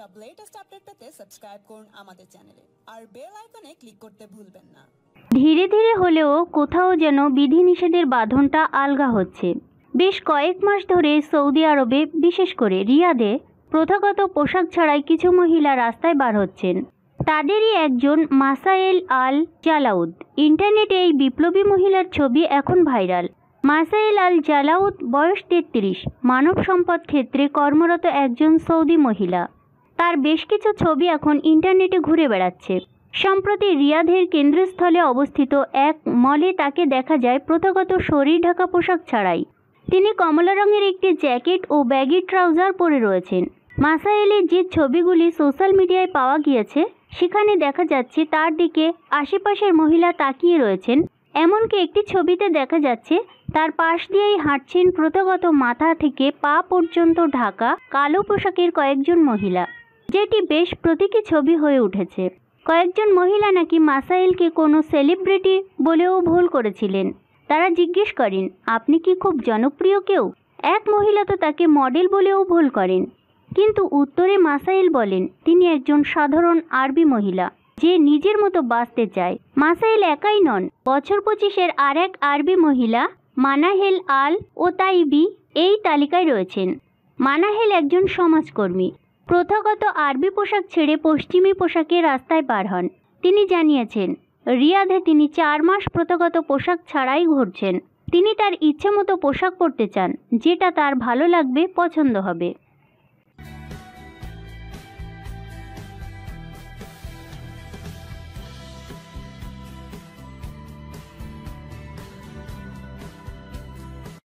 সব latest update পেতে subscribe করুন আমাদের চ্যানেলে আর বেল আইকনে ক্লিক করতে ভুলবেন না ধীরে ধীরে হলেও কোথাও যেন বিধিনিষেধের বাঁধনটা আলগা হচ্ছে বেশ কয়েক মাস ধরে সৌদি আরবে বিশেষ করে রিয়াদে প্রথাগত পোশাক ছাড়াই কিছু মহিলা রাস্তায় বার হচ্ছেন তাদেরই একজন মাসাইল আল জালাউদ ইন্টারনেটে এই বিপ্লবী মহিলার ছবি এখন ভাইরাল মাসাইল আল জালাউদ বয়স তেত্রিশ মানব সম্পদ ক্ষেত্রে কর্মরত একজন সৌদি মহিলা তার বেশ কিছু ছবি এখন ইন্টারনেটে ঘুরে বেড়াচ্ছে সম্প্রতি রিয়াধের কেন্দ্রস্থলে অবস্থিত এক মলে তাকে দেখা যায় প্রথাগত শরীর ঢাকা পোশাক ছাড়াই তিনি কমলা রঙের একটি জ্যাকেট ও ব্যাগি ট্রাউজার পরে রয়েছেন মাসাইলের যে ছবিগুলি সোশ্যাল মিডিয়ায় পাওয়া গিয়েছে সেখানে দেখা যাচ্ছে তার দিকে আশেপাশের মহিলা তাকিয়ে রয়েছেন এমনকি একটি ছবিতে দেখা যাচ্ছে তার পাশ দিয়েই হাঁটছেন প্রথাগত মাথা থেকে পা পর্যন্ত ঢাকা কালো পোশাকের কয়েকজন মহিলা যেটি বেশ প্রতীকী ছবি হয়ে উঠেছে কয়েকজন মহিলা নাকি মাসাইলকে কোনো সেলিব্রিটি বলেও ভুল করেছিলেন তারা জিজ্ঞেস করেন আপনি কি খুব জনপ্রিয় কেউ এক মহিলা তো তাকে মডেল বলেও ভুল করেন কিন্তু উত্তরে মাসাইল বলেন তিনি একজন সাধারণ আরবি মহিলা যে নিজের মতো বাঁচতে চায় মাসাইল একাই নন বছর পঁচিশের আর এক আরবি মহিলা মানাহেল আল ও তাইবি এই তালিকায় রয়েছেন মানাহেল একজন সমাজকর্মী প্রথাগত আরবি পোশাক ছেড়ে পশ্চিমী পোশাকে রাস্তায় পার হন তিনি জানিয়েছেন রিয়াদে তিনি চার মাস প্রথাগত পোশাক ছাড়াই ঘুরছেন তিনি তার ইচ্ছে মতো পোশাক পরতে চান যেটা তার ভালো লাগবে পছন্দ হবে